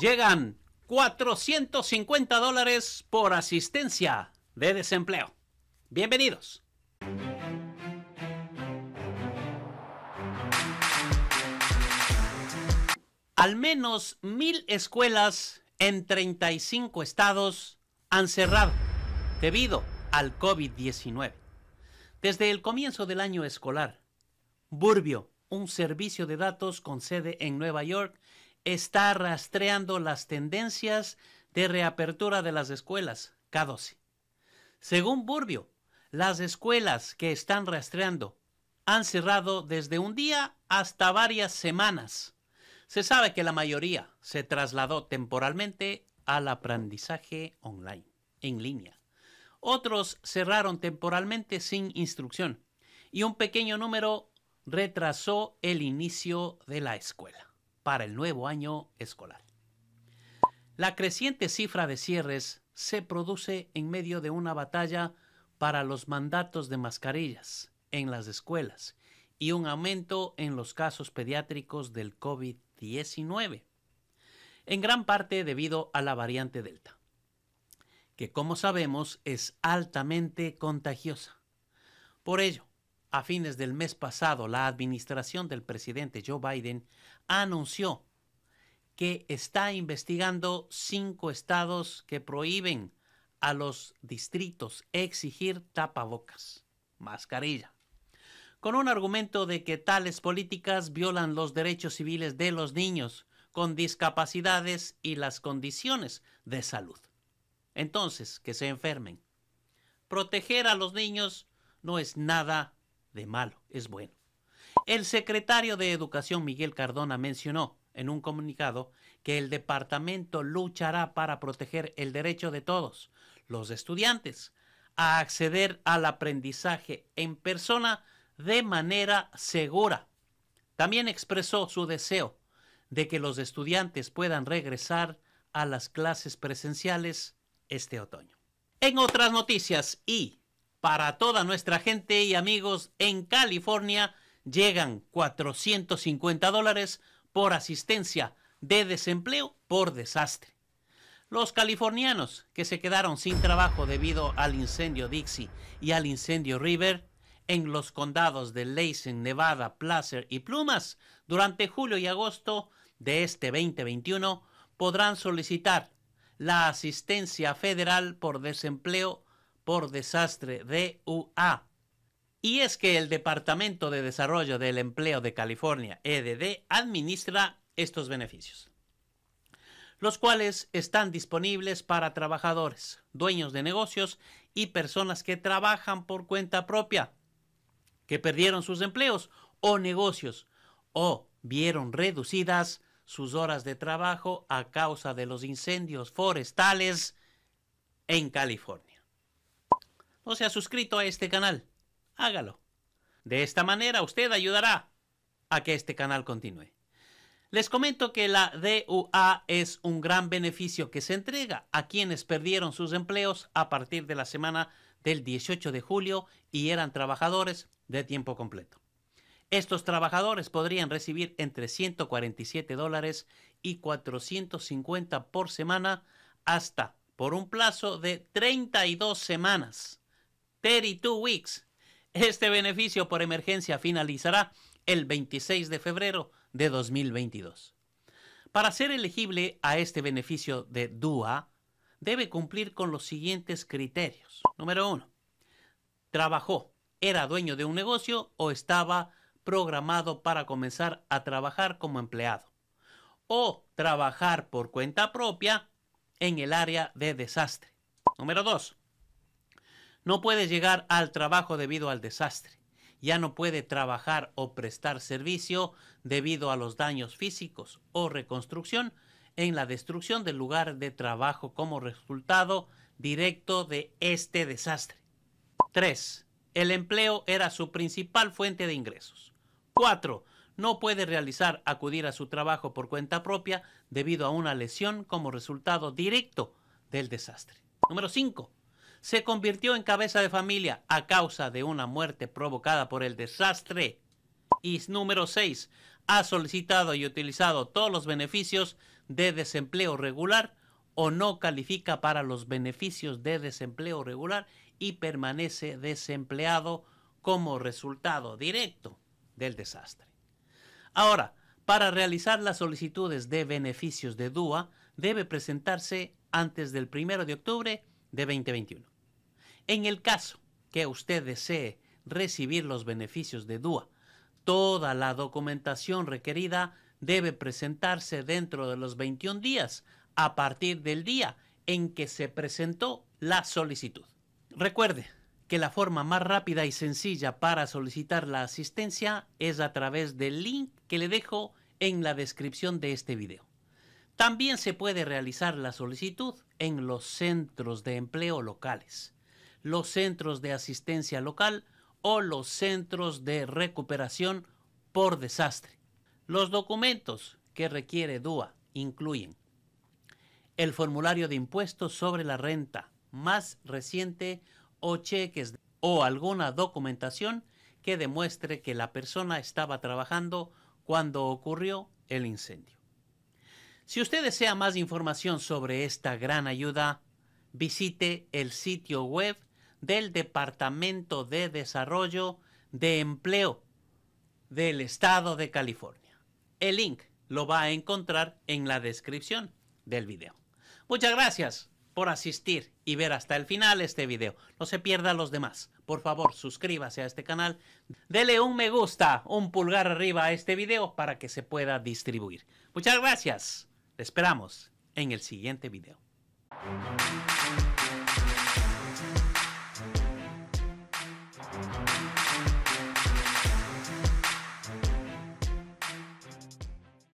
Llegan 450 dólares por asistencia de desempleo. Bienvenidos. Al menos mil escuelas en 35 estados han cerrado debido al COVID-19. Desde el comienzo del año escolar, Burbio, un servicio de datos con sede en Nueva York, está rastreando las tendencias de reapertura de las escuelas, K12. Según Burbio, las escuelas que están rastreando han cerrado desde un día hasta varias semanas. Se sabe que la mayoría se trasladó temporalmente al aprendizaje online, en línea. Otros cerraron temporalmente sin instrucción y un pequeño número retrasó el inicio de la escuela para el nuevo año escolar. La creciente cifra de cierres se produce en medio de una batalla para los mandatos de mascarillas en las escuelas y un aumento en los casos pediátricos del COVID-19, en gran parte debido a la variante Delta, que como sabemos es altamente contagiosa. Por ello, a fines del mes pasado, la administración del presidente Joe Biden anunció que está investigando cinco estados que prohíben a los distritos exigir tapabocas, mascarilla, con un argumento de que tales políticas violan los derechos civiles de los niños con discapacidades y las condiciones de salud. Entonces, que se enfermen. Proteger a los niños no es nada de malo, es bueno. El secretario de Educación Miguel Cardona mencionó en un comunicado que el departamento luchará para proteger el derecho de todos los estudiantes a acceder al aprendizaje en persona de manera segura. También expresó su deseo de que los estudiantes puedan regresar a las clases presenciales este otoño. En otras noticias y para toda nuestra gente y amigos en California llegan 450 dólares por asistencia de desempleo por desastre. Los californianos que se quedaron sin trabajo debido al incendio Dixie y al incendio River en los condados de Laysen, Nevada, Placer y Plumas durante julio y agosto de este 2021 podrán solicitar la asistencia federal por desempleo por desastre DUA. Y es que el Departamento de Desarrollo del Empleo de California, EDD, administra estos beneficios, los cuales están disponibles para trabajadores, dueños de negocios y personas que trabajan por cuenta propia, que perdieron sus empleos o negocios o vieron reducidas sus horas de trabajo a causa de los incendios forestales en California no se ha suscrito a este canal, hágalo. De esta manera usted ayudará a que este canal continúe. Les comento que la DUA es un gran beneficio que se entrega a quienes perdieron sus empleos a partir de la semana del 18 de julio y eran trabajadores de tiempo completo. Estos trabajadores podrían recibir entre 147 dólares y 450 por semana hasta por un plazo de 32 semanas. 32 Weeks. Este beneficio por emergencia finalizará el 26 de febrero de 2022. Para ser elegible a este beneficio de DUA, debe cumplir con los siguientes criterios. Número 1. Trabajó, era dueño de un negocio o estaba programado para comenzar a trabajar como empleado. O trabajar por cuenta propia en el área de desastre. Número 2 no puede llegar al trabajo debido al desastre. Ya no puede trabajar o prestar servicio debido a los daños físicos o reconstrucción en la destrucción del lugar de trabajo como resultado directo de este desastre. 3. El empleo era su principal fuente de ingresos. 4. No puede realizar acudir a su trabajo por cuenta propia debido a una lesión como resultado directo del desastre. Número 5 se convirtió en cabeza de familia a causa de una muerte provocada por el desastre. Y número 6. Ha solicitado y utilizado todos los beneficios de desempleo regular o no califica para los beneficios de desempleo regular y permanece desempleado como resultado directo del desastre. Ahora, para realizar las solicitudes de beneficios de DUA, debe presentarse antes del 1 de octubre de 2021. En el caso que usted desee recibir los beneficios de DUA, toda la documentación requerida debe presentarse dentro de los 21 días a partir del día en que se presentó la solicitud. Recuerde que la forma más rápida y sencilla para solicitar la asistencia es a través del link que le dejo en la descripción de este video. También se puede realizar la solicitud en los centros de empleo locales los centros de asistencia local o los centros de recuperación por desastre. Los documentos que requiere DUA incluyen el formulario de impuestos sobre la renta más reciente o cheques o alguna documentación que demuestre que la persona estaba trabajando cuando ocurrió el incendio. Si usted desea más información sobre esta gran ayuda, visite el sitio web del Departamento de Desarrollo de Empleo del Estado de California. El link lo va a encontrar en la descripción del video. Muchas gracias por asistir y ver hasta el final este video. No se pierda los demás. Por favor, suscríbase a este canal. Dele un me gusta, un pulgar arriba a este video para que se pueda distribuir. Muchas gracias. Te esperamos en el siguiente video.